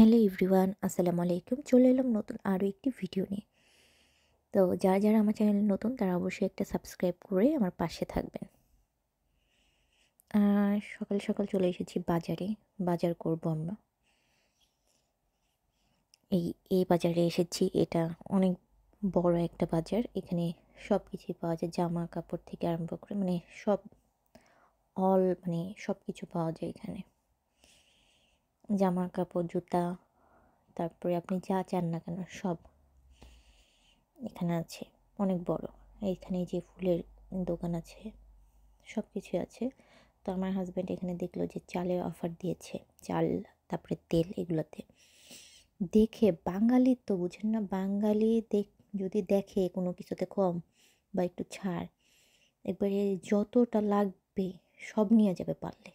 hello everyone আসসালামু আলাইকুম চলে এলাম নতুন আরও একটি ভিডিও নিয়ে তো যারা যারা আমার চ্যানেল নতুন তারা অবশ্যই একটা সাবস্ক্রাইব করে আমার পাশে থাকবেন আর সকাল সকাল চলে এসেছি বাজারে বাজার করব আমরা এই এই বাজারে এসেছি এটা অনেক বড় একটা বাজার এখানে সব কিছুই পাওয়া যায় জামা কাপড় থেকে আরম্ভ করে মানে সব অল মানে সব কিছু পাওয়া যায় এখানে জামা কাপড় জুতা তারপরে আপনি যা চান না কেন সব এখানে আছে অনেক বড় এইখানে যে ফুলের দোকান আছে সব কিছু আছে তো আমার হাজব্যান্ড এখানে দেখলো যে চালের অফার দিয়েছে চাল তারপরে তেল এগুলোতে দেখে বাঙালি তো বুঝেন না বাঙালি দেখ যদি দেখে কোনো কিছুতে কম বা একটু ছাড় একবারে যতটা লাগবে সব নিয়ে যাবে পারলে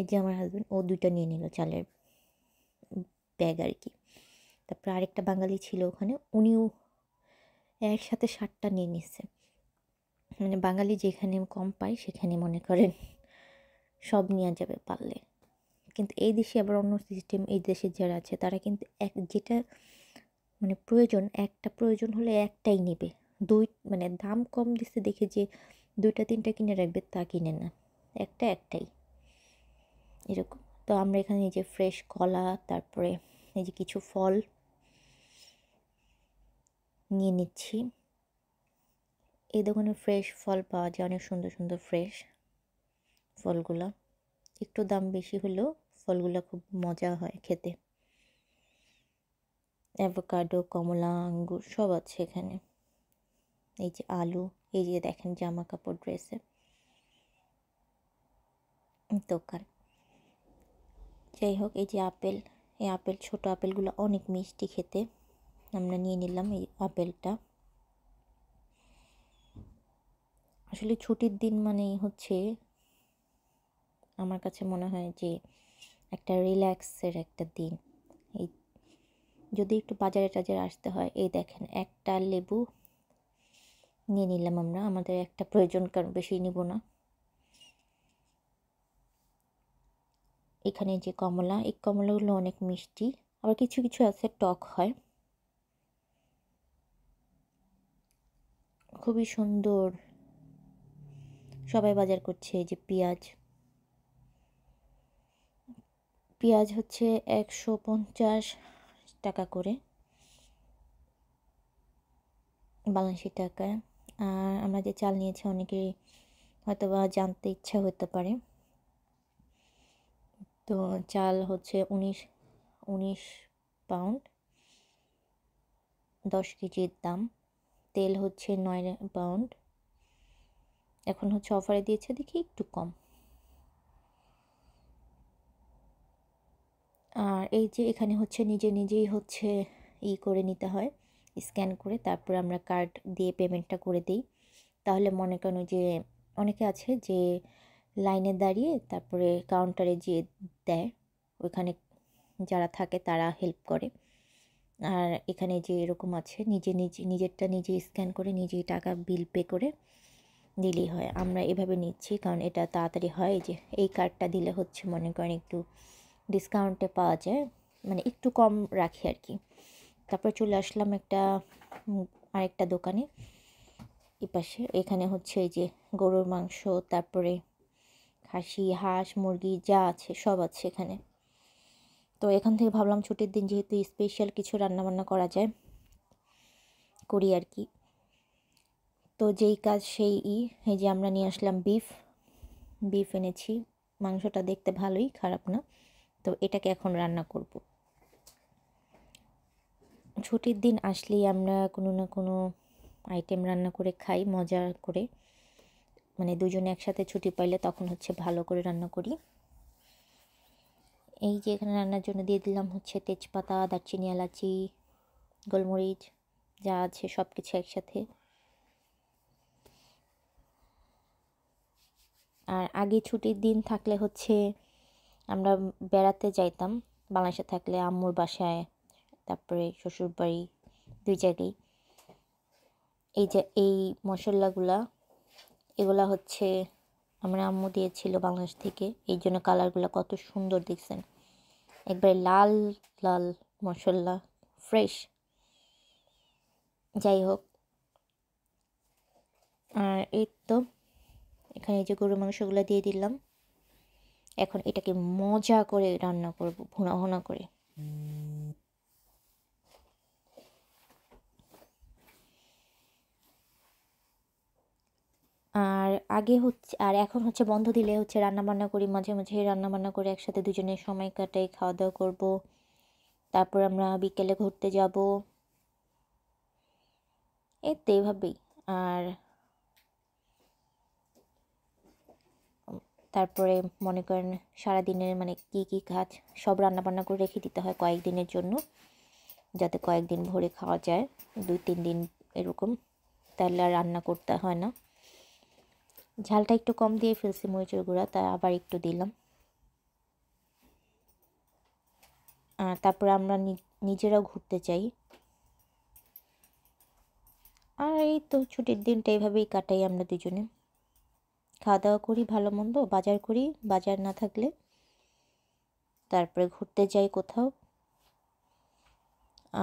এই যে আমার হাজব্যান্ড ও দুইটা নিয়ে নিল চালের ব্যাগ আর কি তারপরে আরেকটা বাঙালি ছিল ওখানে উনিও একসাথে সাতটা নিয়ে নিচ্ছে মানে বাঙালি যেখানে কম পায় সেখানে মনে করেন সব নিয়ে যাবে পারলে কিন্তু এই দেশে আবার অন্য সিস্টেম এই দেশে যারা আছে তারা কিন্তু এক যেটা মানে প্রয়োজন একটা প্রয়োজন হলে একটাই নেবে দুই মানে দাম কম দিচ্ছে দেখে যে দুইটা তিনটা কিনে রাখবে তা কিনে না একটা একটাই এরকম তো আমরা এখানে এই যে ফ্রেশ কলা তারপরে এই যে কিছু ফল নিয়ে নিচ্ছি এই দোকানে ফ্রেশ ফল পাওয়া যায় অনেক সুন্দর সুন্দর ফ্রেশ ফলগুলো একটু দাম বেশি হলেও ফলগুলো খুব মজা হয় খেতে অ্যাভোকাডো কমলা আঙ্গুর সব আছে এখানে এই যে আলু এই যে দেখেন জামা কাপড় ড্রেসে দোকান যাই হোক এই যে আপেল এই আপেল ছোট আপেলগুলো অনেক মিষ্টি খেতে আমরা নিয়ে নিলাম এই আপেলটা আসলে ছুটির দিন মানেই হচ্ছে আমার কাছে মনে হয় যে একটা রিল্যাক্সের একটা দিন এই যদি একটু বাজারে টাজারে আসতে হয় এই দেখেন একটা লেবু নিয়ে নিলাম আমরা আমাদের একটা প্রয়োজন কারণ বেশি নিব না এখানে যে কমলা এই কমলাগুলো অনেক মিষ্টি আবার কিছু কিছু আছে টক হয় খুবই সুন্দর সবাই বাজার করছে এই যে পেঁয়াজ পেঁয়াজ হচ্ছে একশো পঞ্চাশ টাকা করে বাংলাদেশি টাকা আর আমরা যে চাল নিয়েছি অনেকেই হয়তো বা জানতে ইচ্ছা হতে পারে তো চাল হচ্ছে উনিশ উনিশ পাউন্ড দশ কেজির দাম তেল হচ্ছে নয় পাউন্ড এখন হচ্ছে অফারে দিয়েছে দেখি একটু কম আর এই যে এখানে হচ্ছে নিজে নিজেই হচ্ছে ই করে নিতে হয় স্ক্যান করে তারপর আমরা কার্ড দিয়ে পেমেন্টটা করে দিই তাহলে মনে করেন যে অনেকে আছে যে লাইনে দাঁড়িয়ে তারপরে কাউন্টারে যেয়ে দেয় ওইখানে যারা থাকে তারা হেল্প করে আর এখানে যে এরকম আছে নিজে নিজে নিজেরটা নিজে স্ক্যান করে নিজেই টাকা বিল পে করে দিলেই হয় আমরা এভাবে নিচ্ছি কারণ এটা তাড়াতাড়ি হয় যে এই কার্ডটা দিলে হচ্ছে মনে করেন একটু ডিসকাউন্টে পাওয়া যায় মানে একটু কম রাখি আর কি তারপরে চলে আসলাম একটা আরেকটা দোকানে এপাশে এখানে হচ্ছে এই যে গরুর মাংস তারপরে খাসি হাঁস মুরগি যা আছে সব আছে এখানে তো এখান থেকে ভাবলাম ছুটির দিন যেহেতু স্পেশাল কিছু রান্নাবান্না করা যায় করি আর কি তো যেই কাজ সেই ই এই যে আমরা নিয়ে আসলাম বিফ বিফ এনেছি মাংসটা দেখতে ভালোই খারাপ না তো এটাকে এখন রান্না করব ছুটির দিন আসলেই আমরা কোনো না কোনো আইটেম রান্না করে খাই মজা করে মানে দুজনে একসাথে ছুটি পাইলে তখন হচ্ছে ভালো করে রান্না করি এই যে এখানে রান্নার জন্য দিয়ে দিলাম হচ্ছে তেজপাতা দারচিনি এলাচি গোলমরিচ যা আছে সব কিছু একসাথে আর আগে ছুটির দিন থাকলে হচ্ছে আমরা বেড়াতে যাইতাম বাংলাদেশে থাকলে আম্মুর বাসায় তারপরে শ্বশুরবাড়ি দুই জায়গায় এই যে এই মশলাগুলা এগুলা হচ্ছে আমার আম্মু দিয়েছিল বাংলাদেশ থেকে এই জন্য কালারগুলো কত সুন্দর দেখছেন একবারে লাল লাল মশলা ফ্রেশ যাই হোক আর এই তো এখানে যে গরুর মাংসগুলো দিয়ে দিলাম এখন এটাকে মজা করে রান্না করব ভুনা ভুনা করে আর আগে হচ্ছে আর এখন হচ্ছে বন্ধ দিলে হচ্ছে রান্নাবান্না করি মাঝে মাঝে রান্নাবান্না করে একসাথে দুজনে সময় কাটাই খাওয়া দাওয়া করবো তারপর আমরা বিকেলে ঘুরতে যাব এই তো এভাবেই আর তারপরে মনে করেন সারাদিনের মানে কি কি কাজ সব রান্নাবান্না করে রেখে দিতে হয় কয়েকদিনের জন্য যাতে কয়েকদিন ভরে খাওয়া যায় দুই তিন দিন এরকম তাহলে আর রান্না করতে হয় না ঝালটা একটু কম দিয়ে ফেলছি মরিচের গুঁড়া তা আবার একটু দিলাম আর তারপরে আমরা নিজেরাও ঘুরতে যাই আর এই তো ছুটির দিনটা এইভাবেই কাটাই আমরা দুজনে খাওয়া দাওয়া করি ভালো মন্দ বাজার করি বাজার না থাকলে তারপরে ঘুরতে যাই কোথাও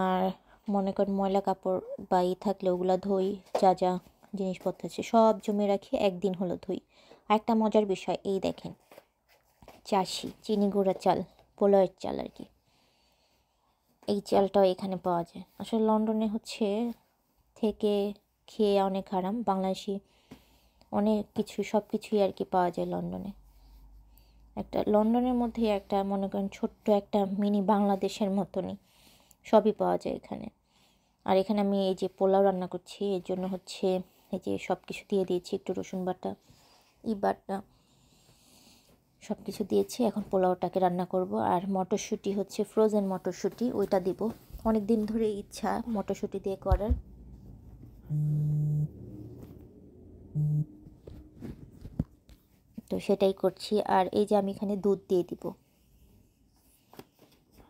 আর মনে করেন ময়লা কাপড় বা থাকলে ওগুলো ধুই যা যা জিনিসপত্র আছে সব জমে রাখি একদিন হলো ধুই একটা মজার বিষয় এই দেখেন চাষি চিনি গুঁড়া চাল পোলয়ের চাল আর কি এই চালটাও এখানে পাওয়া যায় আসলে লন্ডনে হচ্ছে থেকে খেয়ে অনেক আরাম বাংলাদেশি অনেক কিছু সব কিছুই আর কি পাওয়া যায় লন্ডনে একটা লন্ডনের মধ্যে একটা মনে করেন ছোট্ট একটা মিনি বাংলাদেশের মতনই সবই পাওয়া যায় এখানে আর এখানে আমি এই যে পোলাও রান্না করছি এর জন্য হচ্ছে এই যে সব কিছু দিয়ে দিয়েছি একটু রসুন বাটা ই বাটা সব কিছু দিয়েছি এখন পোলাওটাকে রান্না করব আর মটরশুঁটি হচ্ছে ফ্রোজেন মটরশুঁটি ওইটা দেব অনেক দিন ধরে ইচ্ছা মটরশুঁটি দিয়ে করার তো সেটাই করছি আর এই যে আমি এখানে দুধ দিয়ে দিব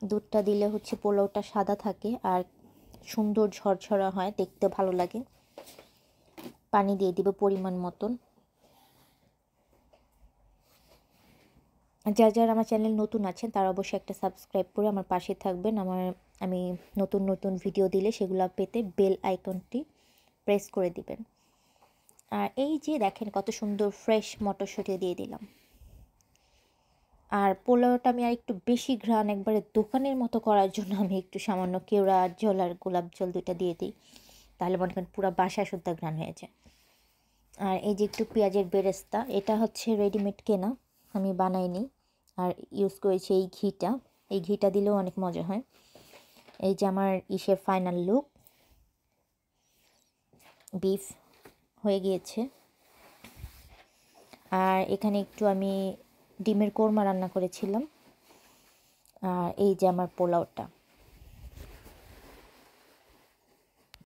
দুধটা দিলে হচ্ছে পোলাওটা সাদা থাকে আর সুন্দর ঝরঝরা হয় দেখতে ভালো লাগে পানি দিয়ে দিব পরিমাণ মতন যা যারা আমার চ্যানেল নতুন আছেন তারা অবশ্যই একটা সাবস্ক্রাইব করে আমার পাশে থাকবেন আমার আমি নতুন নতুন ভিডিও দিলে সেগুলো পেতে বেল আইকনটি প্রেস করে দিবেন আর এই যে দেখেন কত সুন্দর ফ্রেশ মটরশুঁটি দিয়ে দিলাম আর পোলাওটা আমি আর একটু বেশি ঘ্রাণ একবারে দোকানের মতো করার জন্য আমি একটু সামান্য কেওড়া জল আর গোলাপ জল দুইটা দিয়ে দিই তাহলে মনে করেন পুরো বাসা শুদ্ধ ঘ্রাণ হয়েছে আর এই যে একটু পেঁয়াজের বেরেস্তা এটা হচ্ছে রেডিমেড কেনা আমি বানাইনি আর ইউজ করেছি এই ঘিটা এই ঘিটা দিলেও অনেক মজা হয় এই যে আমার ইসের ফাইনাল লুক বিফ হয়ে গিয়েছে আর এখানে একটু আমি ডিমের কোরমা রান্না করেছিলাম আর এই যে আমার পোলাওটা